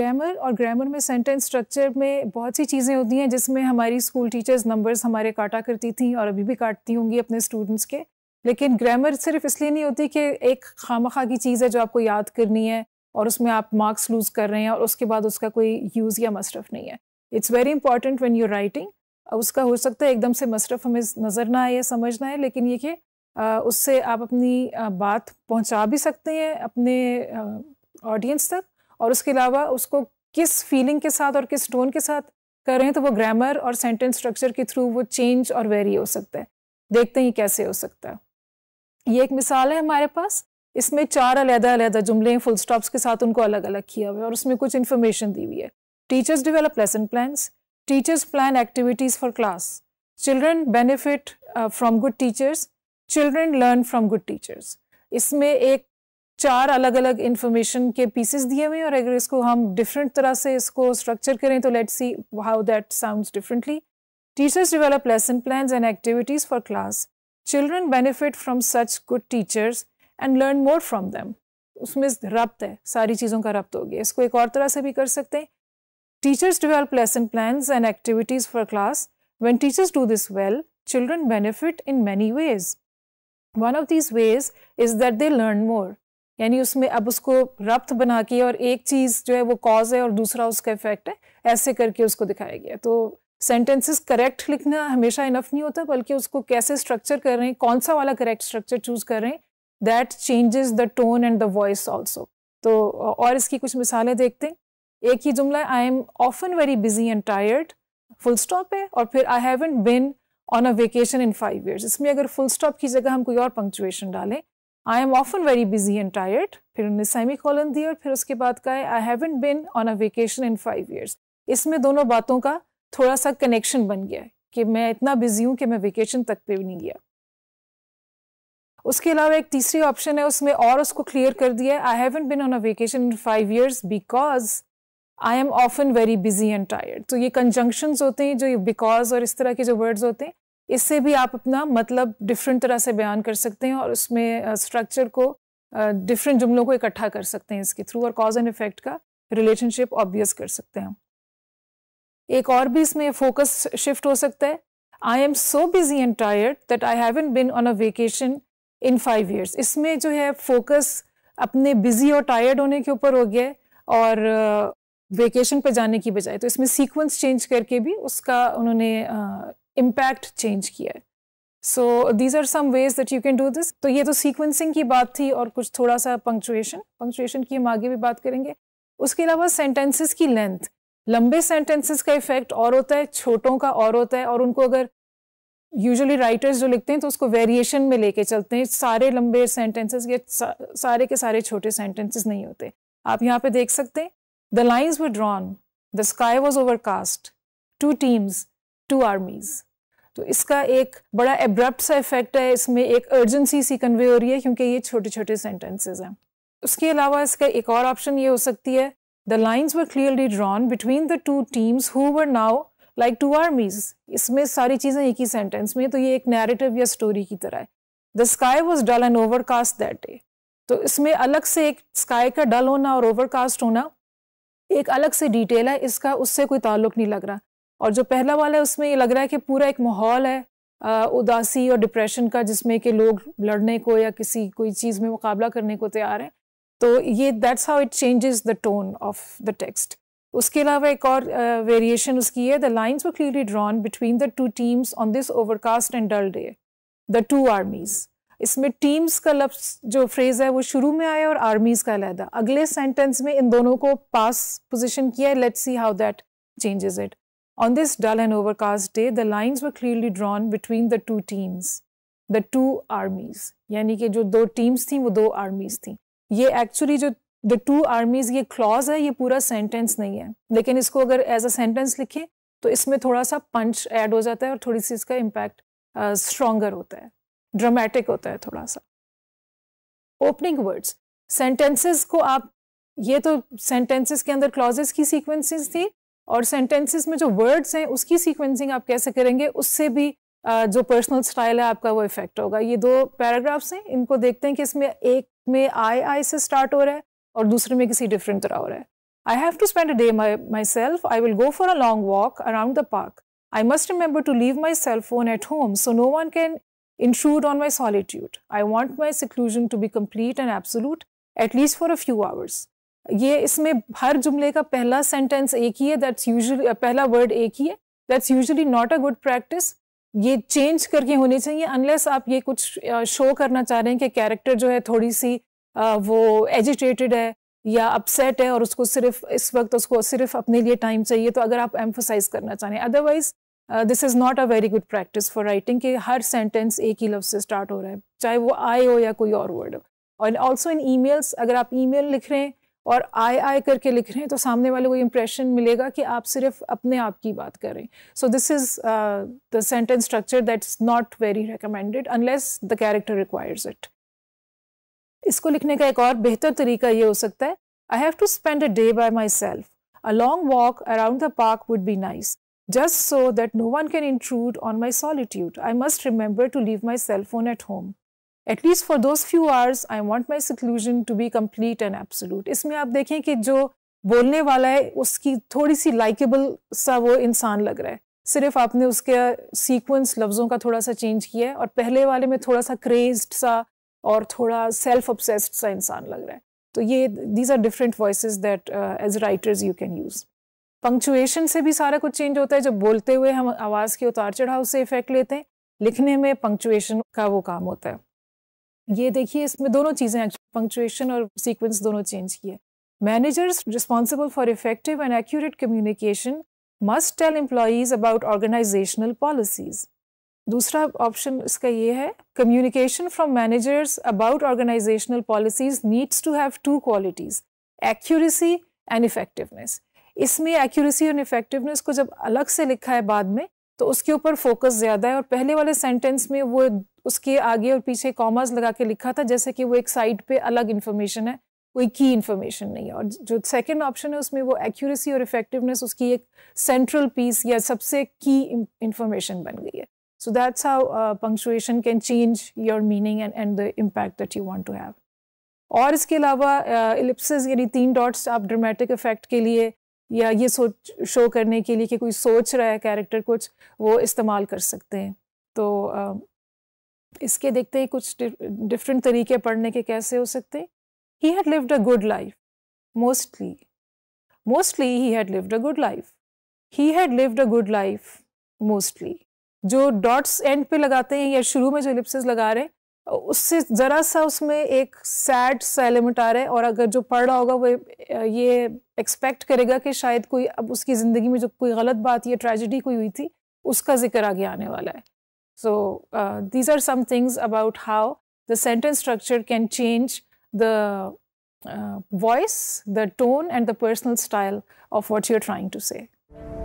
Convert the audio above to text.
Grammar और grammar में sentence structure में बहुत सी चीज़ें होती हैं जिसमें हमारी स्कूल टीचर्स नंबर्स हमारे काटा करती थी और अभी भी काटती होंगी अपने स्टूडेंट्स के लेकिन ग्रामर सिर्फ इसलिए नहीं होती कि एक खाम की चीज़ है जो आपको याद करनी है और उसमें आप मार्क्स लूज़ कर रहे हैं और उसके बाद उसका कोई यूज़ या मसरफ नहीं है it's very important when you're writing उसका हो सकता है एकदम से मशरफ हमें नज़र ना आए या समझना है लेकिन ये कि उससे आप अपनी बात पहुंचा भी सकते हैं अपने ऑडियंस तक और उसके अलावा उसको किस फीलिंग के साथ और किस टोन के साथ कर रहे हैं तो वो ग्रामर और सेंटेंस स्ट्रक्चर के थ्रू वो चेंज और वेरी हो सकता है देखते हैं कैसे हो सकता है ये एक मिसाल है हमारे पास इसमें चार अलहदा अलहदा जुमले फुल स्टॉप्स के साथ उनको अलग अलग किया हुआ है और उसमें कुछ इन्फॉर्मेशन दी हुई है teachers develop lesson plans teachers plan activities for class children benefit from good teachers children learn from good teachers इसमें एक चार अलग अलग इन्फॉर्मेशन के पीसेस दिए हुए हैं और अगर इसको हम डिफरेंट तरह से इसको स्ट्रक्चर करें तो let's see how that sounds differently teachers develop lesson plan and activities for class children benefit from such good teachers and learn more from them उसमें रब्त है सारी चीज़ों का रब्त हो गया इसको एक और तरह से भी कर सकते हैं teachers develop lesson plan and activities for class when teachers do this well children benefit in many ways one of this ways is that they learn more यानी उसमें अब उसको रब्त बना के और एक चीज़ जो है वो कॉज है और दूसरा उसका इफेक्ट है ऐसे करके उसको दिखाया गया तो सेंटेंसेस करेक्ट लिखना हमेशा इनफ नहीं होता बल्कि उसको कैसे स्ट्रक्चर कर रहे हैं कौन सा वाला करेक्ट स्ट्रक्चर चूज़ कर रहे हैं that changes the tone and the voice also तो और इसकी कुछ मिसालें देखते हैं एक ही जुमला I am often very busy and tired full stop है और फिर I haven't been on a vacation in five years इसमें अगर फुल स्टॉप की जगह हम कोई और पंक्चुएशन डालें I am often very busy and tired फिर उन्होंने सेमी कॉलन दिया और फिर उसके बाद का है I haven't been on a vacation in five years इसमें दोनों बातों का थोड़ा सा कनेक्शन बन गया है कि मैं इतना बिजी हूँ कि मैं वेकेशन तक पे भी नहीं गया उसके अलावा एक तीसरी ऑप्शन है उसमें और उसको क्लियर कर दिया है I haven't been on a vacation in five years because I am often very busy and tired तो ये कंजंक्शंस होते हैं जो बिकॉज और इस तरह के जो वर्ड्स होते हैं इससे भी आप अपना मतलब डिफरेंट तरह से बयान कर सकते हैं और उसमें स्ट्रक्चर को डिफरेंट uh, जुमलों को इकट्ठा कर सकते हैं इसके थ्रू और कॉज एंड इफेक्ट का रिलेशनशिप ऑब्वियस कर सकते हैं एक और भी इसमें फोकस शिफ्ट हो सकता है I am so busy and tired that I haven't been on a vacation in five years इसमें जो है फोकस अपने बिजी और टायर्ड होने के ऊपर हो गया है और वेकेशन uh, जाने की बजाय तो इसमें सीक्वेंस चेंज करके भी उसका उन्होंने इम्पैक्ट चेंज किया है so these are some ways that you can do this तो ये तो सीक्वेंसिंग की बात थी और कुछ थोड़ा सा पंक्चुएशन पंक्चुएशन की हम आगे भी बात करेंगे उसके अलावा सेंटेंसेस की लेंथ लंबे सेंटेंसेस का इफेक्ट और होता है छोटों का और होता है और उनको अगर यूजुअली राइटर्स जो लिखते हैं तो उसको वेरिएशन में लेके चलते हैं सारे लंबे सेंटेंसेस या सारे के सारे छोटे सेंटेंसेस नहीं होते आप यहाँ पे देख सकते हैं the lines were drawn the sky was overcast two teams two armies तो इसका एक बड़ा एब्रप्ट सा इफेक्ट है इसमें एक अर्जेंसी सी कन्वे हो रही है क्योंकि ये छोटे छोटे सेंटेंसेज हैं उसके अलावा इसका एक और ऑप्शन ये हो सकती है the lines were clearly drawn between the two teams who were now like two armies इसमें सारी चीज़ें एक ही सेंटेंस में तो ये एक नैरेटिव या स्टोरी की तरह है the sky was dull and overcast that day तो इसमें अलग से एक स्काई का डल होना और ओवरकास्ट होना एक अलग से डिटेल है इसका उससे कोई ताल्लुक नहीं लग रहा और जो पहला वाला है उसमें ये लग रहा है कि पूरा एक माहौल है उदासी और डिप्रेशन का जिसमें कि लोग लड़ने को या किसी कोई चीज़ में मुकाबला करने को तैयार हैं तो ये that's how it changes the tone of the text उसके अलावा एक और वेरिएशन uh, उसकी है the lines were clearly drawn between the two teams on this overcast and dull day the two armies इसमें टीम्स का लफ्स जो फ्रेज है वो शुरू में आया और आर्मीज का अलहदा अगले सेंटेंस में इन दोनों को पास पोजिशन किया है let see how that changes it On this dull and overcast day, the lines were clearly drawn between the two teams, the two armies. यानी कि जो दो teams थी वो दो armies थी ये actually जो the two armies ये clause है ये पूरा sentence नहीं है लेकिन इसको अगर as a sentence लिखें तो इसमें थोड़ा सा punch add हो जाता है और थोड़ी सी इसका impact uh, stronger होता है dramatic होता है थोड़ा सा opening words sentences को आप ये तो sentences के अंदर clauses की sequences थी और सेंटेंसेस में जो वर्ड्स हैं उसकी सीक्वेंसिंग आप कैसे करेंगे उससे भी जो पर्सनल स्टाइल है आपका वो इफेक्ट होगा ये दो पैराग्राफ्स हैं इनको देखते हैं कि इसमें एक में आई आई से स्टार्ट हो रहा है और दूसरे में किसी डिफरेंट तरह हो रहा है I have to spend a day my myself I will go for a long walk around the park I must remember to leave my cell phone at home so no one can include on my solitude I want my seclusion to be complete and absolute at least for a few hours ये इसमें हर जुमले का पहला sentence एक ही है that's usually पहला word एक ही है that's usually not a good practice ये चेंज करके होने चाहिए अनलेस आप ये कुछ शो करना चाह रहे हैं कि कैरेक्टर जो है थोड़ी सी वो एजिटेटेड है या अपसेट है और उसको सिर्फ इस वक्त उसको सिर्फ अपने लिए टाइम चाहिए तो अगर आप एम्फोसाइज करना चाह रहे हैं otherwise this is not a very good practice for writing कि हर सेंटेंस एक ही लफ्ज से स्टार्ट हो रहा है चाहे वो आई हो या कोई और वर्ड हो और ऑल्सो इन ई अगर आप ई लिख रहे हैं और आय आय करके लिख रहे हैं तो सामने वाले को इम्प्रेशन मिलेगा कि आप सिर्फ अपने आप की बात करें so this is the sentence structure that's not very recommended unless the character requires it इसको लिखने का एक और बेहतर तरीका ये हो सकता है I have to spend a day by myself a long walk around the park would be nice just so that no one can intrude on my solitude I must remember to leave my self phone at home at least for those few hours I want my seclusion to be complete and absolute इसमें आप देखें कि जो बोलने वाला है उसकी थोड़ी सी लाइकेबल सा वो इंसान लग रहा है सिर्फ आपने उसके सीक्वेंस लफ्ज़ों का थोड़ा सा चेंज किया है और पहले वाले में थोड़ा सा क्रेज्ड सा और थोड़ा सेल्फ ऑब्सेस्ड सा इंसान लग रहा है तो ये these are different voice that as writers you can use punctuation से भी सारा कुछ चेंज होता है जब बोलते हुए हम आवाज़ के उतार चढ़ाव से इफेक्ट लेते हैं लिखने में पंक्चुएशन का वो काम होता है ये देखिए इसमें दोनों चीज़ें पंक्चुएशन और सीक्वेंस दोनों चेंज किए managers responsible for effective and accurate communication must tell employees about organisational policies दूसरा ऑप्शन इसका ये है communication from managers about organisational policies needs to have two qualities accuracy and effectiveness इसमें accuracy and effectiveness को जब अलग से लिखा है बाद में तो उसके ऊपर फोकस ज़्यादा है और पहले वाले सेंटेंस में वो उसके आगे और पीछे कॉमर्स लगा के लिखा था जैसे कि वो एक साइड पे अलग इन्फॉर्मेशन है कोई की इन्फॉर्मेशन नहीं है और जो सेकेंड ऑप्शन है उसमें वो एक्यूरेसी और इफेक्टिवनेस उसकी एक सेंट्रल पीस या सबसे की इन्फॉर्मेशन बन गई है so that's how punctuation can change your meaning and and the impact that you want to have और इसके अलावा इलिप्सिस uh, यानी तीन डॉट्स आप ड्रामेटिक इफेक्ट के लिए या ये सोच शो करने के लिए कि कोई सोच रहा है कैरेक्टर कुछ वो इस्तेमाल कर सकते हैं तो uh, इसके देखते ही कुछ डिफरेंट तरीके पढ़ने के कैसे हो सकते he had lived a good life mostly mostly he had lived a good life he had lived a good life mostly जो डॉट्स एंड पे लगाते हैं या शुरू में जो लिप्सिस लगा रहे हैं उससे ज़रा सा उसमें एक सैड सा एलिमेंट आ रहा है और अगर जो पढ़ रहा होगा वो ये एक्सपेक्ट करेगा कि शायद कोई अब उसकी ज़िंदगी में जो कोई गलत बात या ट्रेजिडी कोई हुई थी उसका जिक्र आगे आने वाला है So uh, these are some things about how the sentence structure can change the uh, voice, the tone and the personal style of what you're trying to say.